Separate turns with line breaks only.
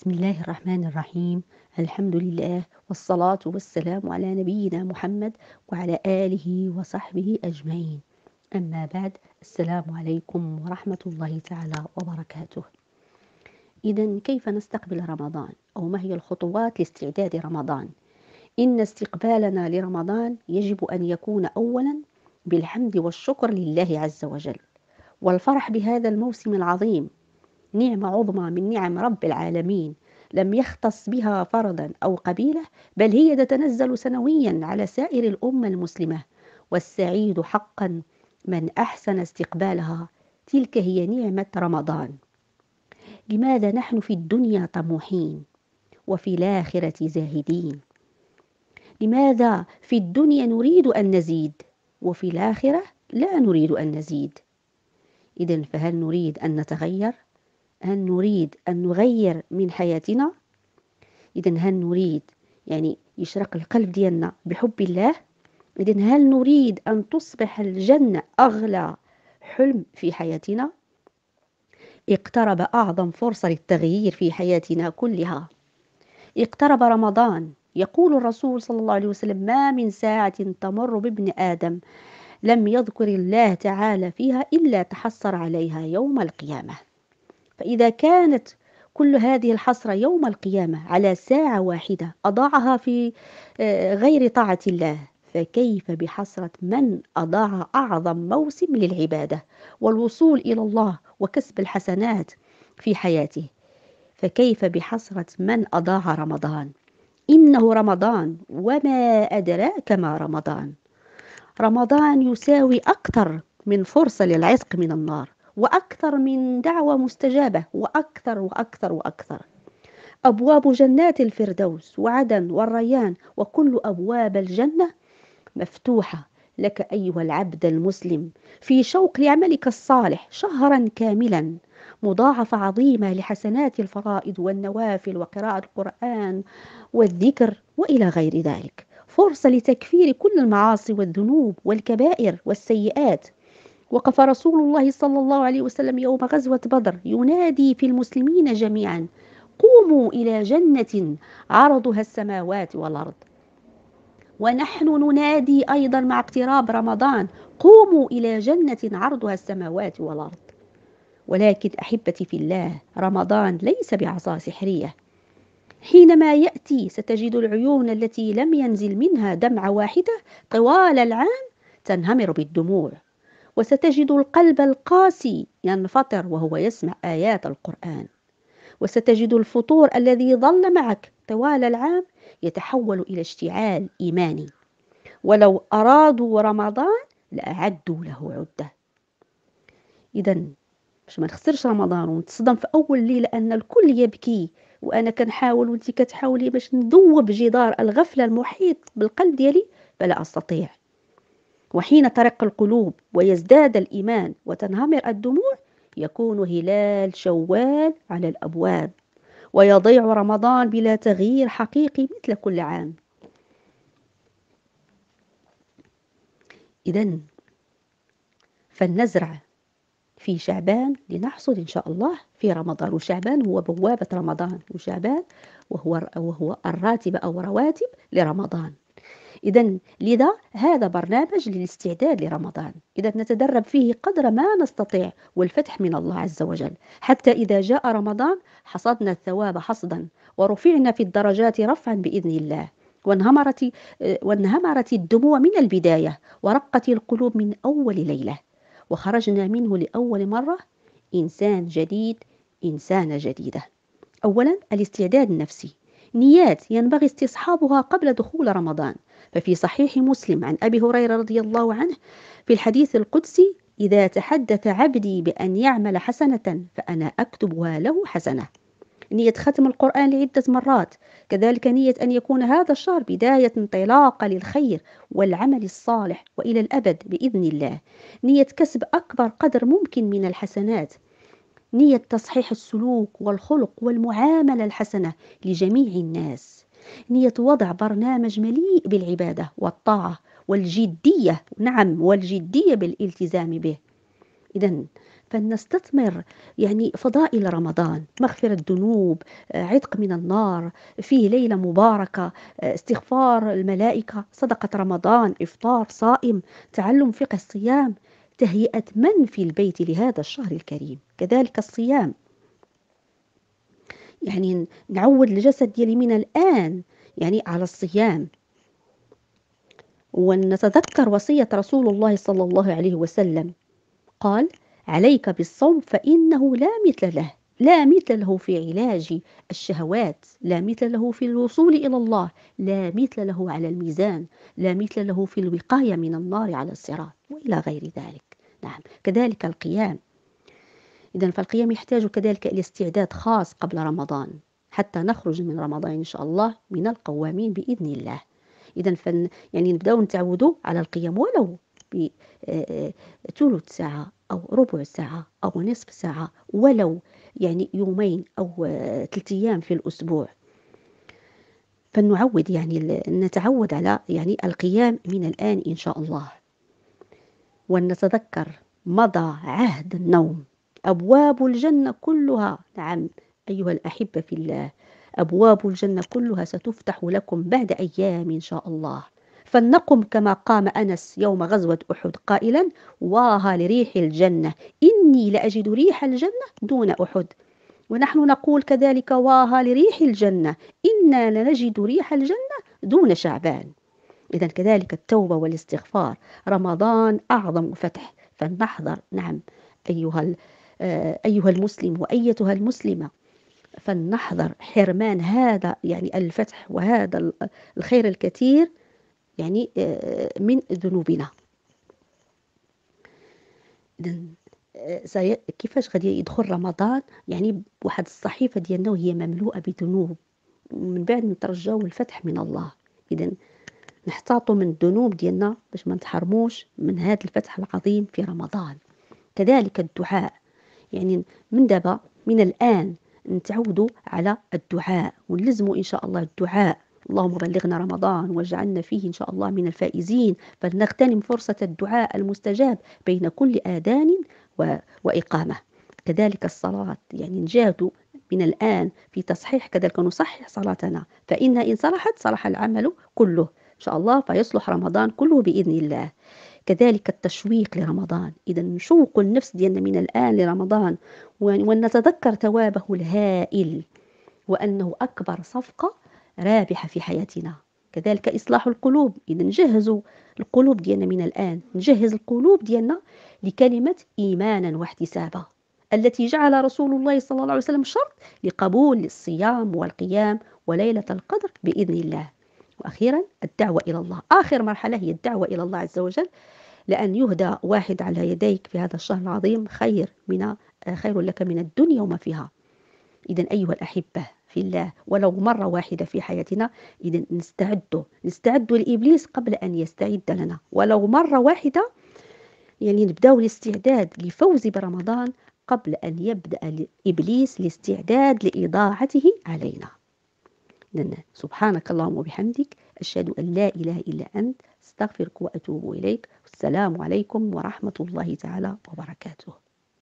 بسم الله الرحمن الرحيم الحمد لله والصلاة والسلام على نبينا محمد وعلى آله وصحبه أجمعين أما بعد السلام عليكم ورحمة الله تعالى وبركاته إذا كيف نستقبل رمضان أو ما هي الخطوات لاستعداد رمضان إن استقبالنا لرمضان يجب أن يكون أولا بالحمد والشكر لله عز وجل والفرح بهذا الموسم العظيم نعمة عظمى من نعم رب العالمين لم يختص بها فردا أو قبيلة بل هي تتنزل سنويا على سائر الأمة المسلمة والسعيد حقا من أحسن استقبالها تلك هي نعمة رمضان لماذا نحن في الدنيا طموحين وفي الآخرة زاهدين لماذا في الدنيا نريد أن نزيد وفي الآخرة لا نريد أن نزيد إذا فهل نريد أن نتغير؟ هل نريد أن نغير من حياتنا إذا هل نريد يعني يشرق القلب ديالنا بحب الله إذا هل نريد أن تصبح الجنة أغلى حلم في حياتنا اقترب أعظم فرصة للتغيير في حياتنا كلها اقترب رمضان يقول الرسول صلى الله عليه وسلم ما من ساعة تمر بابن آدم لم يذكر الله تعالى فيها إلا تحسر عليها يوم القيامة فإذا كانت كل هذه الحسرة يوم القيامة على ساعة واحدة أضاعها في آه، غير طاعة الله فكيف بحسرة من أضاع أعظم موسم للعبادة والوصول إلى الله وكسب الحسنات في حياته فكيف بحسرة من أضاع رمضان إنه رمضان وما أدراك ما رمضان رمضان يساوي أكثر من فرصة للعتق من النار وأكثر من دعوة مستجابة وأكثر وأكثر وأكثر أبواب جنات الفردوس وعدن والريان وكل أبواب الجنة مفتوحة لك أيها العبد المسلم في شوق لعملك الصالح شهرا كاملا مضاعفة عظيمة لحسنات الفرائض والنوافل وقراءة القرآن والذكر وإلى غير ذلك فرصة لتكفير كل المعاصي والذنوب والكبائر والسيئات وقف رسول الله صلى الله عليه وسلم يوم غزوة بدر ينادي في المسلمين جميعا قوموا إلى جنة عرضها السماوات والأرض ونحن ننادي أيضا مع اقتراب رمضان قوموا إلى جنة عرضها السماوات والأرض ولكن أحبتي في الله رمضان ليس بعصا سحرية حينما يأتي ستجد العيون التي لم ينزل منها دمعة واحدة طوال العام تنهمر بالدموع وستجد القلب القاسي ينفطر وهو يسمع آيات القرآن وستجد الفطور الذي ظل معك طوال العام يتحول إلى اشتعال إيماني ولو أرادوا رمضان لأعدوا له عدة إذا باش ما نخسرش رمضان ونتصدم في أول ليلة أن الكل يبكي وأنا كنحاول وأنت كتحاولي باش نذوب جدار الغفلة المحيط بالقلب ديالي فلا أستطيع وحين ترق القلوب ويزداد الإيمان وتنهمر الدموع يكون هلال شوال على الأبواب ويضيع رمضان بلا تغيير حقيقي مثل كل عام إذا فلنزرع في شعبان لنحصد إن شاء الله في رمضان وشعبان هو بوابة رمضان وشعبان وهو وهو الراتب أو رواتب لرمضان إذا لذا هذا برنامج للاستعداد لرمضان إذا نتدرب فيه قدر ما نستطيع والفتح من الله عز وجل حتى إذا جاء رمضان حصدنا الثواب حصدا ورفعنا في الدرجات رفعا بإذن الله وانهمرت وانهمرت الدموع من البداية ورقت القلوب من أول ليلة وخرجنا منه لأول مرة إنسان جديد إنسانة جديدة أولا الاستعداد النفسي نيات ينبغي استصحابها قبل دخول رمضان ففي صحيح مسلم عن أبي هريرة رضي الله عنه في الحديث القدسي إذا تحدث عبدي بأن يعمل حسنة فأنا أكتبها له حسنة نية ختم القرآن لعدة مرات كذلك نية أن يكون هذا الشهر بداية انطلاقة للخير والعمل الصالح وإلى الأبد بإذن الله نية كسب أكبر قدر ممكن من الحسنات نية تصحيح السلوك والخلق والمعاملة الحسنة لجميع الناس نية وضع برنامج مليء بالعبادة والطاعة والجدية نعم والجدية بالالتزام به إذا فلنستثمر يعني فضائل رمضان مغفرة الذنوب آه، عتق من النار فيه ليلة مباركة آه، استغفار الملائكة صدقة رمضان إفطار صائم تعلم فقه الصيام تهيئة من في البيت لهذا الشهر الكريم كذلك الصيام يعني نعود الجسد ديالي من الآن يعني على الصيام ونتذكر وصية رسول الله صلى الله عليه وسلم قال عليك بالصوم فإنه لا مثل له لا مثل له في علاج الشهوات لا مثل له في الوصول إلى الله لا مثل له على الميزان لا مثل له في الوقاية من النار على الصراط وإلى غير ذلك نعم كذلك القيام إذا فالقيام يحتاج كذلك إلى استعداد خاص قبل رمضان حتى نخرج من رمضان إن شاء الله من القوامين بإذن الله إذا فن يعني نبداو نتعودوا على القيام ولو بثلث ساعة أو ربع ساعة أو نصف ساعة ولو يعني يومين أو ثلاث أيام في الأسبوع فنعود يعني نتعود على يعني القيام من الآن إن شاء الله ونتذكر مضى عهد النوم أبواب الجنة كلها نعم أيها الأحبة في الله أبواب الجنة كلها ستفتح لكم بعد أيام إن شاء الله فلنقم كما قام أنس يوم غزوة أحد قائلا واها لريح الجنة إني لأجد ريح الجنة دون أحد ونحن نقول كذلك واها لريح الجنة إنا لنجد ريح الجنة دون شعبان إذا كذلك التوبة والاستغفار رمضان أعظم فتح فلنحذر نعم أيها آه، أيها المسلم وأيتها المسلمة فلنحذر حرمان هذا يعني الفتح وهذا الخير الكثير يعني آه، من ذنوبنا آه، كيفاش غادي يدخل رمضان يعني واحد الصحيفه ديالنا وهي مملوءه بذنوب من بعد نترجاو الفتح من الله اذا نحتاطوا من الذنوب ديالنا باش ما نتحرموش من هذا الفتح العظيم في رمضان كذلك الدعاء يعني من دابا من الآن نتعودوا على الدعاء ونلزموا إن شاء الله الدعاء اللهم بلغنا رمضان واجعلنا فيه إن شاء الله من الفائزين فلنغتنم فرصة الدعاء المستجاب بين كل آذان وإقامة كذلك الصلاة يعني نجادوا من الآن في تصحيح كذلك نصحح صلاتنا فإن إن صلحت صلح العمل كله إن شاء الله فيصلح رمضان كله بإذن الله كذلك التشويق لرمضان إذا نشوق النفس ديالنا من الآن لرمضان ونتذكر ثوابه الهائل وأنه أكبر صفقة رابحة في حياتنا كذلك إصلاح القلوب إذا نجهزوا القلوب ديالنا من الآن نجهز القلوب ديالنا لكلمة إيمانا واحتسابا التي جعل رسول الله صلى الله عليه وسلم شرط لقبول الصيام والقيام وليلة القدر بإذن الله وأخيرا الدعوة إلى الله آخر مرحلة هي الدعوة إلى الله عز وجل لأن يهدى واحد على يديك في هذا الشهر العظيم خير من آه، خير لك من الدنيا وما فيها إذا أيها الأحبة في الله ولو مرة واحدة في حياتنا إذا نستعد نستعد لإبليس قبل أن يستعد لنا ولو مرة واحدة يعني نبداو الاستعداد لفوز برمضان قبل أن يبدأ إبليس الاستعداد لإضاعته علينا لنا سبحانك اللهم وبحمدك أشهد أن لا إله إلا أنت استغفرك وأتوب إليك والسلام عليكم ورحمة الله تعالى وبركاته